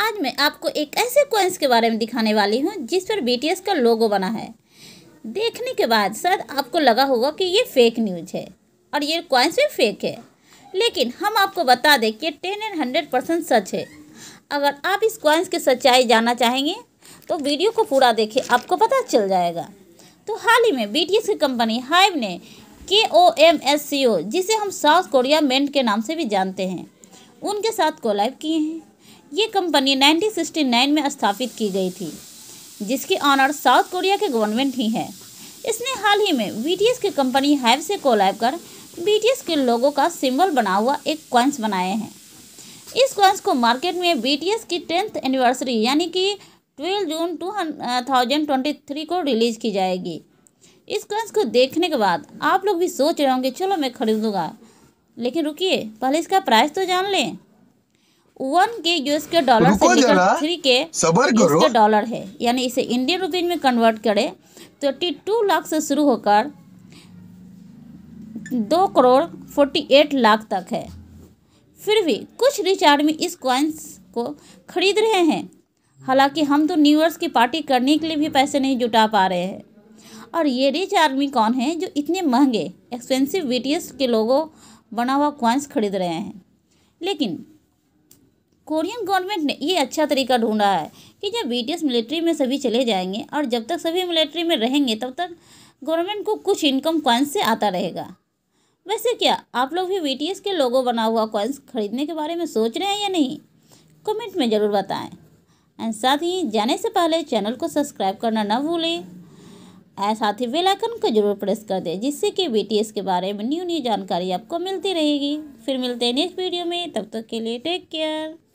आज मैं आपको एक ऐसे कॉइन्स के बारे में दिखाने वाली हूँ जिस पर बीटीएस का लोगो बना है देखने के बाद शायद आपको लगा होगा कि ये फेक न्यूज है और ये कॉइन्स भी फेक है लेकिन हम आपको बता दें कि टेन एंड हंड्रेड परसेंट सच है अगर आप इस कॉइन्स की सच्चाई जानना चाहेंगे तो वीडियो को पूरा देखें आपको पता चल जाएगा तो हाल ही में बी की कंपनी हाइव ने के ओ एम एस सी ओ जिसे हम साउथ कोरिया मेंट के नाम से भी जानते हैं उनके साथ कोलाइव किए हैं ये कंपनी 1969 में स्थापित की गई थी जिसके ऑनर साउथ कोरिया के गवर्नमेंट ही है इसने हाल ही में बीटीएस की कंपनी हैव से कोलैब कर बीटीएस के लोगों का सिंबल बना हुआ एक कॉइन्स बनाए हैं इस क्वाइंस को मार्केट में बीटीएस की टेंथ एनिवर्सरी यानी कि 12 जून थ्री को रिलीज़ की जाएगी इस क्वाइंस को देखने के बाद आप लोग भी सोच रहे होंगे चलो मैं खरीदूँगा लेकिन रुकिए पहले इसका प्राइस तो जान लें वन के यूएस के डॉलर से लेकर थ्री के यूएस के डॉलर है यानी इसे इंडियन रुपीज में कन्वर्ट करें थर्टी टू लाख से शुरू होकर दो करोड़ फोर्टी एट लाख तक है फिर भी कुछ रिच आदमी इस क्वाइंस को खरीद रहे हैं हालांकि हम तो न्यू ईयर्स की पार्टी करने के लिए भी पैसे नहीं जुटा पा रहे हैं और ये रिच आर्मी कौन है जो इतने महंगे एक्सपेंसिव बी के लोगों बना हुआ क्वाइंस खरीद रहे हैं लेकिन कोरियन गवर्नमेंट ने ये अच्छा तरीका ढूंढा है कि जब बीटीएस मिलिट्री में सभी चले जाएंगे और जब तक सभी मिलिट्री में रहेंगे तब तक गवर्नमेंट को कुछ इनकम क्वाइंस से आता रहेगा वैसे क्या आप लोग भी बीटीएस के लोगों बना हुआ क्वाइंस खरीदने के बारे में सोच रहे हैं या नहीं कमेंट में ज़रूर बताएँ एंड साथ ही जाने से पहले चैनल को सब्सक्राइब करना ना भूलें और साथ ही बेलाइकन को जरूर प्रेस कर दें जिससे कि बी के बारे में न्यू न्यू जानकारी आपको मिलती रहेगी फिर मिलते हैं नेक्स्ट वीडियो में तब तक के लिए टेक केयर